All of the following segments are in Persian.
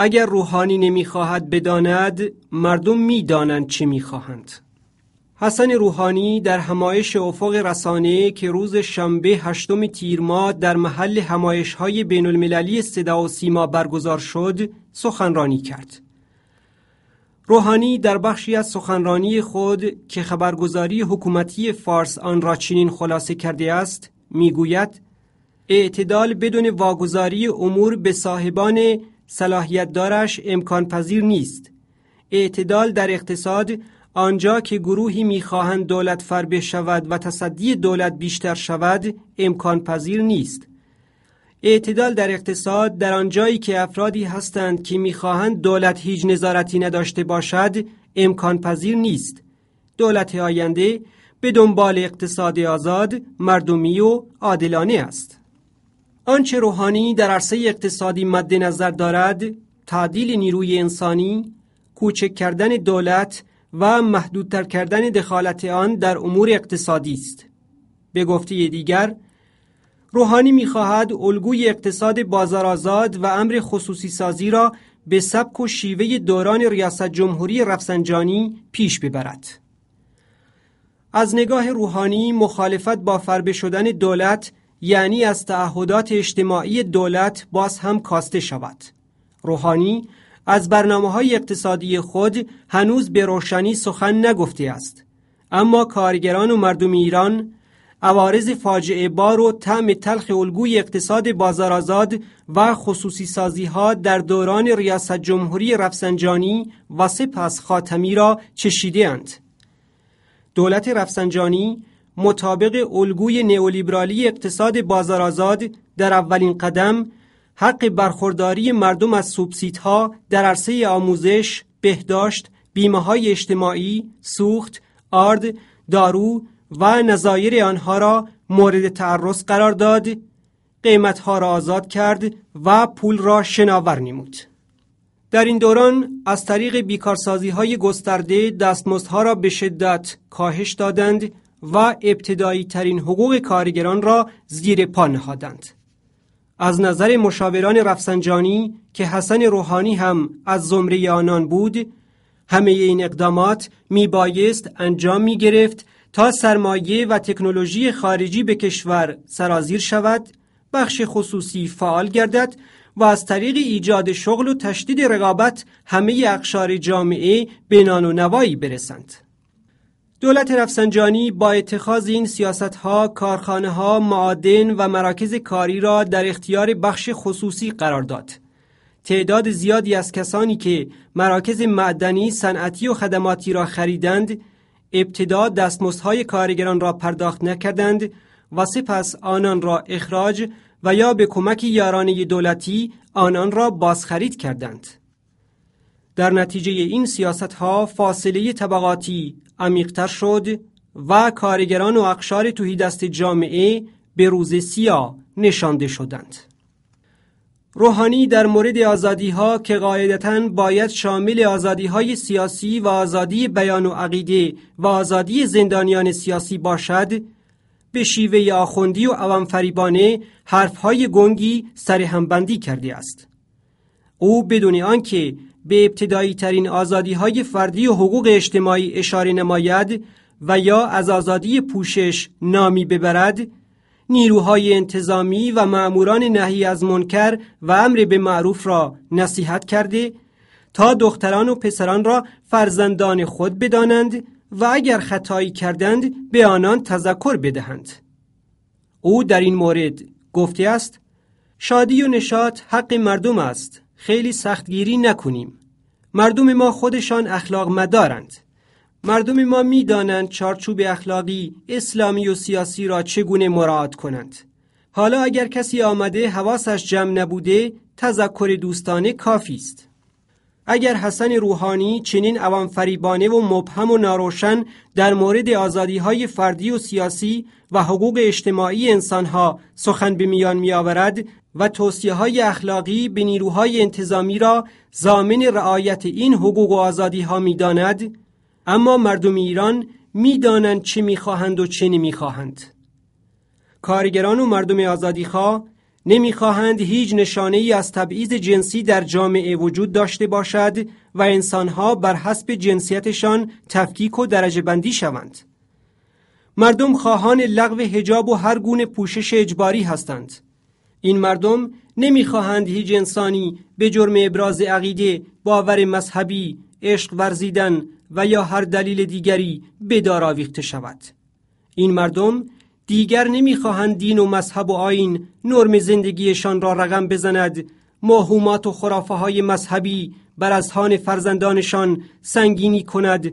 اگر روحانی نمیخواهد بداند مردم میدانند چه میخواهند حسن روحانی در همایش افق رسانه که روز شنبه هشتم تیر ماه در محل همایش های بین المللی صدا و سیما برگزار شد سخنرانی کرد. روحانی در بخشی از سخنرانی خود که خبرگزاری حکومتی فارس آن را چنین خلاصه کرده است میگوید اعتدال بدون واگذاری امور به صاحبان صلاحیت دارش امکان پذیر نیست اعتدال در اقتصاد آنجا که گروهی میخواهند دولت فربه شود و تصدی دولت بیشتر شود امکان پذیر نیست اعتدال در اقتصاد در آنجایی که افرادی هستند که میخواهند دولت هیچ نظارتی نداشته باشد امکان پذیر نیست دولت آینده به دنبال اقتصاد آزاد مردمی و عادلانه است آنچه روحانی در عرصه اقتصادی مد نظر دارد تعدیل نیروی انسانی کوچک کردن دولت و محدودتر کردن دخالت آن در امور اقتصادی است به گفته دیگر روحانی میخواهد الگوی اقتصاد آزاد و امر خصوصی سازی را به سبک و شیوه دوران ریاست جمهوری رفسنجانی پیش ببرد از نگاه روحانی مخالفت با فربه شدن دولت یعنی از تعهدات اجتماعی دولت باز هم کاسته شود روحانی از برنامه های اقتصادی خود هنوز به روشنی سخن نگفته است اما کارگران و مردم ایران عوارض فاجعه بار و طعم تلخ الگوی اقتصاد آزاد و خصوصی سازی ها در دوران ریاست جمهوری رفسنجانی و سپس خاتمی را چشیده اند. دولت رفسنجانی مطابق الگوی نئولیبرالی اقتصاد بازار آزاد در اولین قدم حق برخورداری مردم از سوبسیدها در عرصه آموزش، بهداشت، بیمه های اجتماعی، سوخت، آرد، دارو و نظایر آنها را مورد تعرض قرار داد، قیمتها را آزاد کرد و پول را شناور نمود. در این دوران از طریق بیکارسازی های گسترده دستمزدها را به شدت کاهش دادند و ابتدایی ترین حقوق کارگران را زیر پا نهادند. از نظر مشاوران رفسنجانی که حسن روحانی هم از زمره آنان بود، همه این اقدامات می بایست انجام می گرفت تا سرمایه و تکنولوژی خارجی به کشور سرازیر شود، بخش خصوصی فعال گردد و از طریق ایجاد شغل و تشدید رقابت همه اقشار جامعه به نان و نوایی برسند. دولت رفسنجانی با اتخاذ این سیاست ها کارخانه ها معادن و مراکز کاری را در اختیار بخش خصوصی قرار داد تعداد زیادی از کسانی که مراکز معدنی، صنعتی و خدماتی را خریدند، ابتدا دستمزدهای کارگران را پرداخت نکردند و سپس آنان را اخراج و یا به کمک یارانه دولتی آنان را بازخرید کردند. در نتیجه این سیاست ها فاصله طبقاتی عمیقتر شد و کارگران و اقشار توهی دست جامعه به روز سیاه نشانده شدند. روحانی در مورد آزادی ها که قاعدتا باید شامل آزادی های سیاسی و آزادی بیان و عقیده و آزادی زندانیان سیاسی باشد به شیوه آخوندی و عوام فریبانه حرف های گنگی سر همبندی کرده است. او بدون آنکه به ابتدایی ترین آزادی های فردی و حقوق اجتماعی اشاره نماید و یا از آزادی پوشش نامی ببرد نیروهای انتظامی و معموران نهی از منکر و امر به معروف را نصیحت کرده تا دختران و پسران را فرزندان خود بدانند و اگر خطایی کردند به آنان تذکر بدهند او در این مورد گفته است شادی و نشاط حق مردم است خیلی سختگیری نکنیم مردم ما خودشان اخلاق مدارند مردم ما میدانند چارچوب اخلاقی اسلامی و سیاسی را چگونه مراعات کنند حالا اگر کسی آمده حواسش جمع نبوده تذکر دوستانه کافی است اگر حسن روحانی چنین عوام فریبانه و مبهم و ناروشن در مورد آزادی های فردی و سیاسی و حقوق اجتماعی انسانها سخن به میان می آورد و توصیه های اخلاقی به نیروهای انتظامی را زامن رعایت این حقوق و آزادی ها می داند، اما مردم ایران می دانند چه می خواهند و چه نمی خواهند. کارگران و مردم خواه نمیخواهند هیچ نشانه ای از تبعیض جنسی در جامعه وجود داشته باشد و انسانها بر حسب جنسیتشان تفکیک و درجه بندی شوند. مردم خواهان لغو هجاب و هر گونه پوشش اجباری هستند. این مردم نمیخواهند هیچ انسانی به جرم ابراز عقیده، باور مذهبی، عشق ورزیدن و یا هر دلیل دیگری به دار شود. این مردم دیگر نمیخواهند دین و مذهب و آین نرم زندگیشان را رقم بزند ماهومات و خرافه های مذهبی بر ازهان فرزندانشان سنگینی کند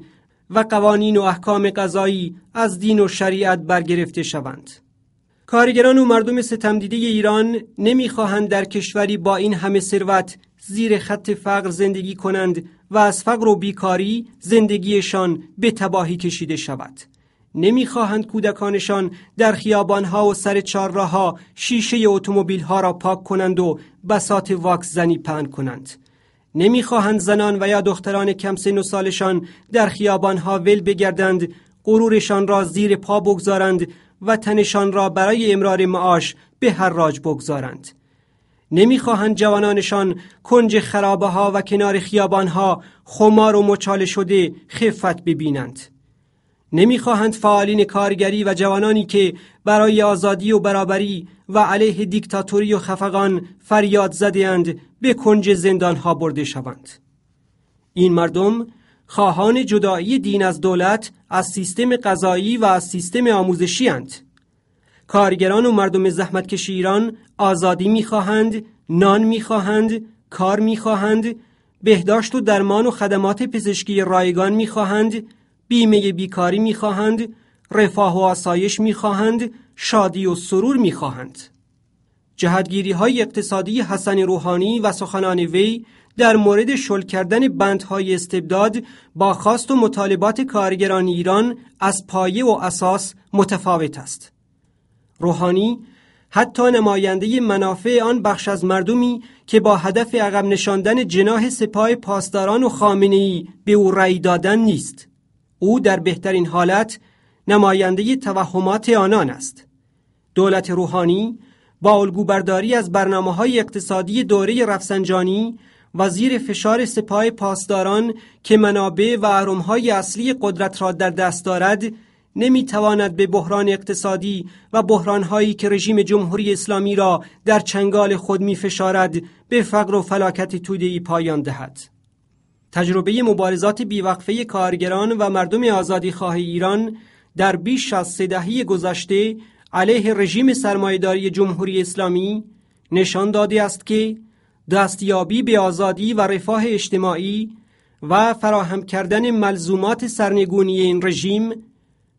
و قوانین و احکام قضایی از دین و شریعت برگرفته شوند کارگران و مردم ستمدیده ایران نمیخواهند در کشوری با این همه ثروت زیر خط فقر زندگی کنند و از فقر و بیکاری زندگیشان به تباهی کشیده شود نمیخواهند کودکانشان در خیابانها و سر ها شیشه ها را پاک کنند و بسات واکس زنی پهن کنند نمیخواهند زنان و یا دختران کم سن سالشان در خیابانها ول بگردند غرورشان را زیر پا بگذارند و تنشان را برای امرار معاش به حراج بگذارند نمیخواهند جوانانشان کنج خرابه ها و کنار خیابان ها خمار و مچاله شده خفت ببینند نمیخواهند فعالین کارگری و جوانانی که برای آزادی و برابری و علیه دیکتاتوری و خفقان فریاد اند به کنج ها برده شوند این مردم خواهان جدایی دین از دولت از سیستم قضایی و از سیستم آموزشی اند. کارگران و مردم زحمتکش ایران آزادی میخواهند، نان میخواهند، کار میخواهند، بهداشت و درمان و خدمات پزشکی رایگان میخواهند، بیمه بیکاری میخواهند رفاه و آسایش میخواهند شادی و سرور میخواهند جهتگیری های اقتصادی حسن روحانی و سخنان وی در مورد شل کردن بندهای استبداد با خواست و مطالبات کارگران ایران از پایه و اساس متفاوت است. روحانی حتی نماینده منافع آن بخش از مردمی که با هدف عقب نشاندن جناه سپاه پاسداران و خامنه‌ای به او رأی دادن نیست. او در بهترین حالت نماینده توهمات آنان است دولت روحانی با الگوبرداری از برنامه های اقتصادی دوره رفسنجانی و زیر فشار سپاه پاسداران که منابع و های اصلی قدرت را در دست دارد نمیتواند به بحران اقتصادی و بحرانهایی که رژیم جمهوری اسلامی را در چنگال خود می فشارد به فقر و فلاکت ای پایان دهد. تجربه مبارزات بیوقفه کارگران و مردم آزادیخواه ایران در بیش از سه دهه گذشته علیه رژیم سرمایداری جمهوری اسلامی نشان داده است که دستیابی به آزادی و رفاه اجتماعی و فراهم کردن ملزومات سرنگونی این رژیم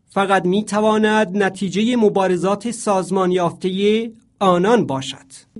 فقط می تواند نتیجه مبارزات سازمان یافته آنان باشد.